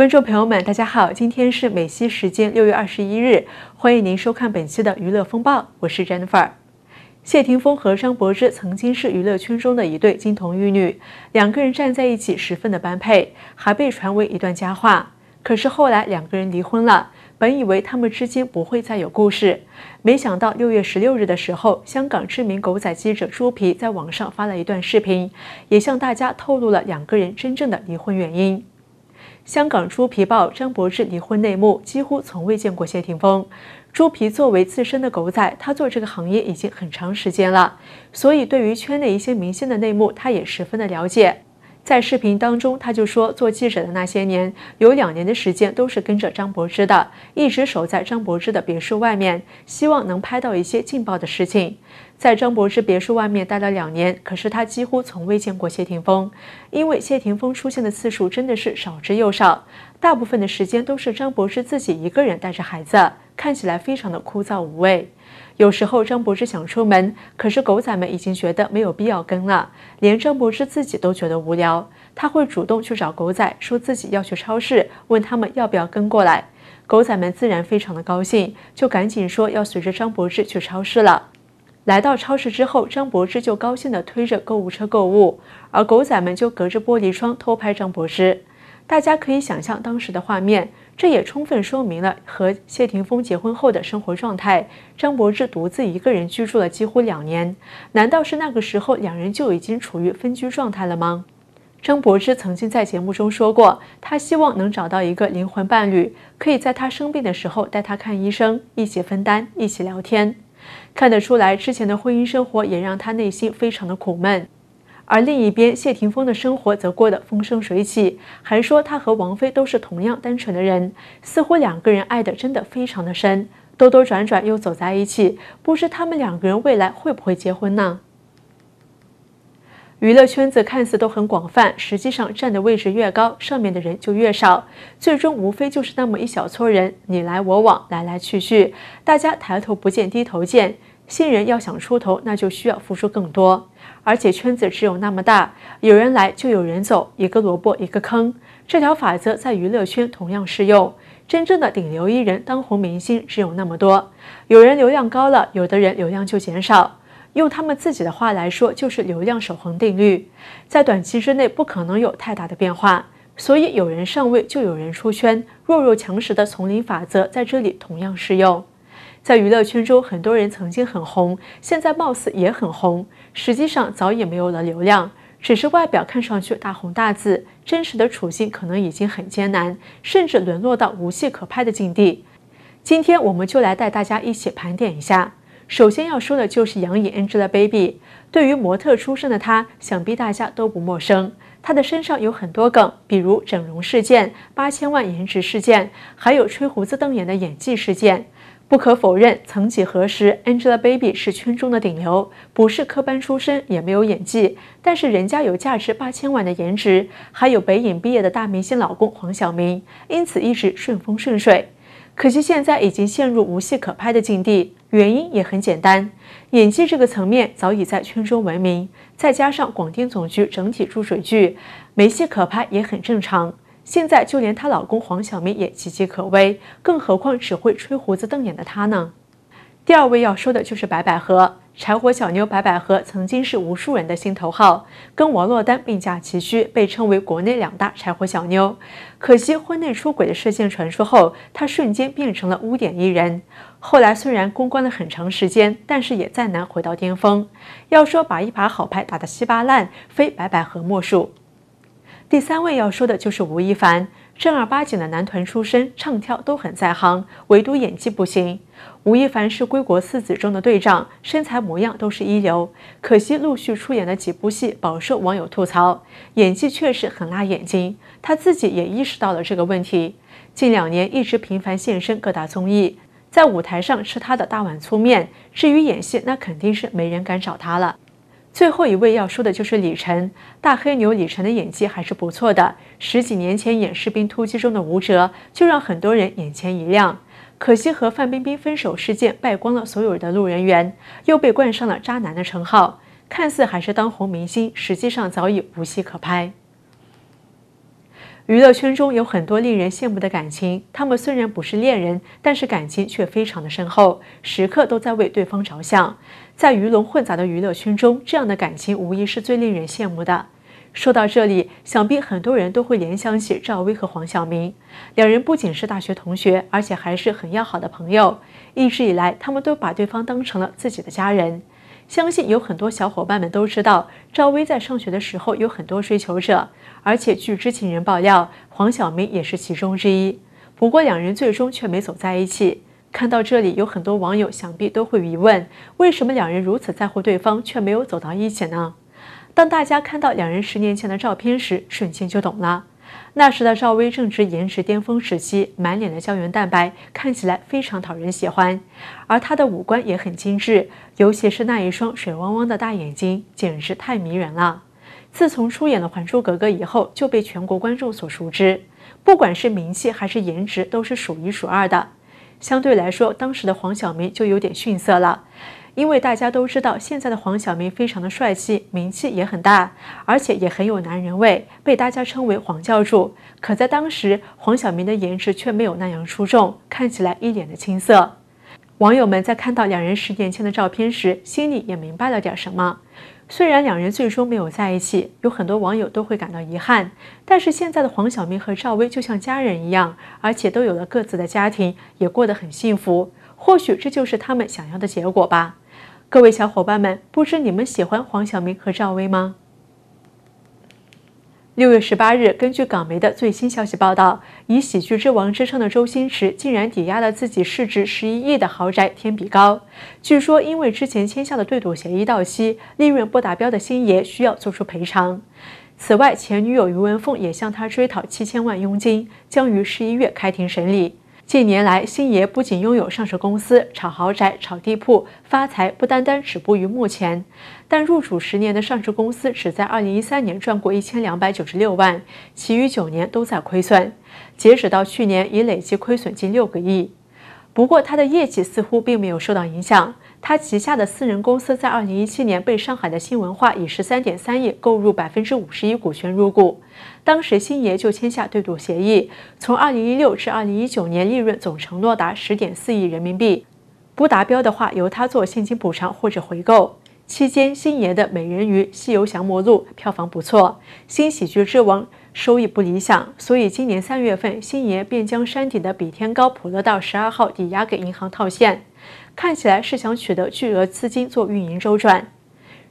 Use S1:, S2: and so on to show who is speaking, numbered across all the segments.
S1: 观众朋友们，大家好，今天是美西时间六月二十一日，欢迎您收看本期的娱乐风暴，我是 Jennifer。谢霆锋和张柏芝曾经是娱乐圈中的一对金童玉女，两个人站在一起十分的般配，还被传为一段佳话。可是后来两个人离婚了，本以为他们之间不会再有故事，没想到六月十六日的时候，香港知名狗仔记者朱皮在网上发了一段视频，也向大家透露了两个人真正的离婚原因。香港猪皮报张柏芝离婚内幕，几乎从未见过谢霆锋。猪皮作为自身的狗仔，他做这个行业已经很长时间了，所以对于圈内一些明星的内幕，他也十分的了解。在视频当中，他就说做记者的那些年，有两年的时间都是跟着张柏芝的，一直守在张柏芝的别墅外面，希望能拍到一些劲爆的事情。在张柏芝别墅外面待了两年，可是他几乎从未见过谢霆锋，因为谢霆锋出现的次数真的是少之又少。大部分的时间都是张柏芝自己一个人带着孩子，看起来非常的枯燥无味。有时候张柏芝想出门，可是狗仔们已经觉得没有必要跟了，连张柏芝自己都觉得无聊。他会主动去找狗仔，说自己要去超市，问他们要不要跟过来。狗仔们自然非常的高兴，就赶紧说要随着张柏芝去超市了。来到超市之后，张柏芝就高兴的推着购物车购物，而狗仔们就隔着玻璃窗偷拍张柏芝。大家可以想象当时的画面，这也充分说明了和谢霆锋结婚后的生活状态。张柏芝独自一个人居住了几乎两年，难道是那个时候两人就已经处于分居状态了吗？张柏芝曾经在节目中说过，她希望能找到一个灵魂伴侣，可以在她生病的时候带她看医生，一起分担，一起聊天。看得出来，之前的婚姻生活也让她内心非常的苦闷。而另一边，谢霆锋的生活则过得风生水起，还说他和王菲都是同样单纯的人，似乎两个人爱的真的非常的深，兜兜转转又走在一起，不知他们两个人未来会不会结婚呢？娱乐圈子看似都很广泛，实际上站的位置越高，上面的人就越少，最终无非就是那么一小撮人，你来我往，来来去去，大家抬头不见低头见。新人要想出头，那就需要付出更多，而且圈子只有那么大，有人来就有人走，一个萝卜一个坑。这条法则在娱乐圈同样适用。真正的顶流艺人、当红明星只有那么多，有人流量高了，有的人流量就减少。用他们自己的话来说，就是流量守恒定律，在短期之内不可能有太大的变化。所以有人上位就有人出圈，弱肉强食的丛林法则在这里同样适用。在娱乐圈中，很多人曾经很红，现在貌似也很红，实际上早已没有了流量，只是外表看上去大红大紫，真实的处境可能已经很艰难，甚至沦落到无戏可拍的境地。今天我们就来带大家一起盘点一下。首先要说的就是杨颖 a n g e l a Baby，对于模特出身的她，想必大家都不陌生。她的身上有很多梗，比如整容事件、八千万颜值事件，还有吹胡子瞪眼的演技事件。不可否认，曾几何时，Angelababy 是圈中的顶流，不是科班出身，也没有演技，但是人家有价值八千万的颜值，还有北影毕业的大明星老公黄晓明，因此一直顺风顺水。可惜现在已经陷入无戏可拍的境地，原因也很简单，演技这个层面早已在圈中闻名，再加上广电总局整体注水剧，没戏可拍也很正常。现在就连她老公黄晓明也岌岌可危，更何况只会吹胡子瞪眼的她呢？第二位要说的就是白百合，柴火小妞白百合曾经是无数人的心头好，跟王珞丹并驾齐驱，被称为国内两大柴火小妞。可惜婚内出轨的事件传出后，她瞬间变成了污点艺人。后来虽然公关了很长时间，但是也再难回到巅峰。要说把一把好牌打得稀巴烂，非白百合莫属。第三位要说的就是吴亦凡，正儿八经的男团出身，唱跳都很在行，唯独演技不行。吴亦凡是归国四子中的队长，身材模样都是一流，可惜陆续出演的几部戏饱受网友吐槽，演技确实很辣眼睛。他自己也意识到了这个问题，近两年一直频繁现身各大综艺，在舞台上吃他的大碗粗面。至于演戏，那肯定是没人敢找他了。最后一位要说的就是李晨，大黑牛李晨的演技还是不错的。十几年前演《士兵突击》中的吴哲，就让很多人眼前一亮。可惜和范冰冰分手事件败光了所有人的路人缘，又被冠上了渣男的称号。看似还是当红明星，实际上早已无戏可拍。娱乐圈中有很多令人羡慕的感情，他们虽然不是恋人，但是感情却非常的深厚，时刻都在为对方着想。在鱼龙混杂的娱乐圈中，这样的感情无疑是最令人羡慕的。说到这里，想必很多人都会联想起赵薇和黄晓明，两人不仅是大学同学，而且还是很要好的朋友，一直以来他们都把对方当成了自己的家人。相信有很多小伙伴们都知道，赵薇在上学的时候有很多追求者，而且据知情人爆料，黄晓明也是其中之一。不过两人最终却没走在一起。看到这里，有很多网友想必都会疑问：为什么两人如此在乎对方，却没有走到一起呢？当大家看到两人十年前的照片时，瞬间就懂了。那时的赵薇正值颜值巅峰时期，满脸的胶原蛋白，看起来非常讨人喜欢。而她的五官也很精致，尤其是那一双水汪汪的大眼睛，简直太迷人了。自从出演了《还珠格格》以后，就被全国观众所熟知，不管是名气还是颜值，都是数一数二的。相对来说，当时的黄晓明就有点逊色了。因为大家都知道，现在的黄晓明非常的帅气，名气也很大，而且也很有男人味，被大家称为黄教主。可在当时，黄晓明的颜值却没有那样出众，看起来一脸的青涩。网友们在看到两人十年前的照片时，心里也明白了点什么。虽然两人最终没有在一起，有很多网友都会感到遗憾，但是现在的黄晓明和赵薇就像家人一样，而且都有了各自的家庭，也过得很幸福。或许这就是他们想要的结果吧。各位小伙伴们，不知你们喜欢黄晓明和赵薇吗？六月十八日，根据港媒的最新消息报道，以喜剧之王之称的周星驰竟然抵押了自己市值十一亿的豪宅天比高。据说，因为之前签下的对赌协议到期，利润不达标的星爷需要做出赔偿。此外，前女友余文凤也向他追讨七千万佣金，将于十一月开庭审理。近年来，星爷不仅拥有上市公司，炒豪宅、炒地铺发财，不单单止步于目前。但入主十年的上市公司，只在2013年赚过1296万，其余九年都在亏损。截止到去年，已累计亏损近六个亿。不过，他的业绩似乎并没有受到影响。他旗下的私人公司在二零一七年被上海的新文化以十三点三亿购入百分之五十一股权入股，当时星爷就签下对赌协议，从二零一六至二零一九年利润总承诺达十点四亿人民币，不达标的话由他做现金补偿或者回购。期间，星爷的《美人鱼》《西游降魔录》票房不错，《新喜剧之王》。收益不理想，所以今年三月份，星爷便将山顶的比天高普乐道十二号抵押给银行套现，看起来是想取得巨额资金做运营周转。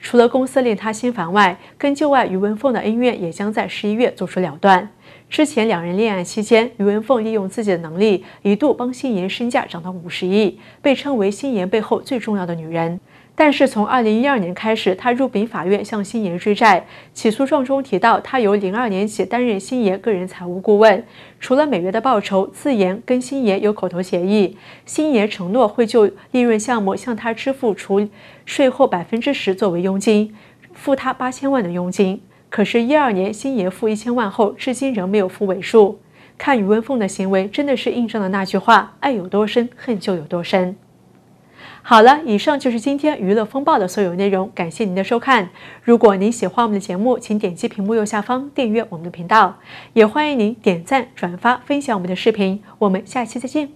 S1: 除了公司令他心烦外，跟旧爱余文凤的恩怨也将在十一月做出了断。之前两人恋爱期间，余文凤利用自己的能力，一度帮星爷身价涨到五十亿，被称为星爷背后最重要的女人。但是从二零一二年开始，他入禀法院向星爷追债。起诉状中提到，他由零二年起担任星爷个人财务顾问，除了每月的报酬，自言跟星爷有口头协议，星爷承诺会就利润项目向他支付除税后百分之十作为佣金，付他八千万的佣金。可是，一二年星爷付一千万后，至今仍没有付尾数。看于文凤的行为，真的是印证了那句话：爱有多深，恨就有多深。好了，以上就是今天娱乐风暴的所有内容。感谢您的收看。如果您喜欢我们的节目，请点击屏幕右下方订阅我们的频道。也欢迎您点赞、转发、分享我们的视频。我们下期再见。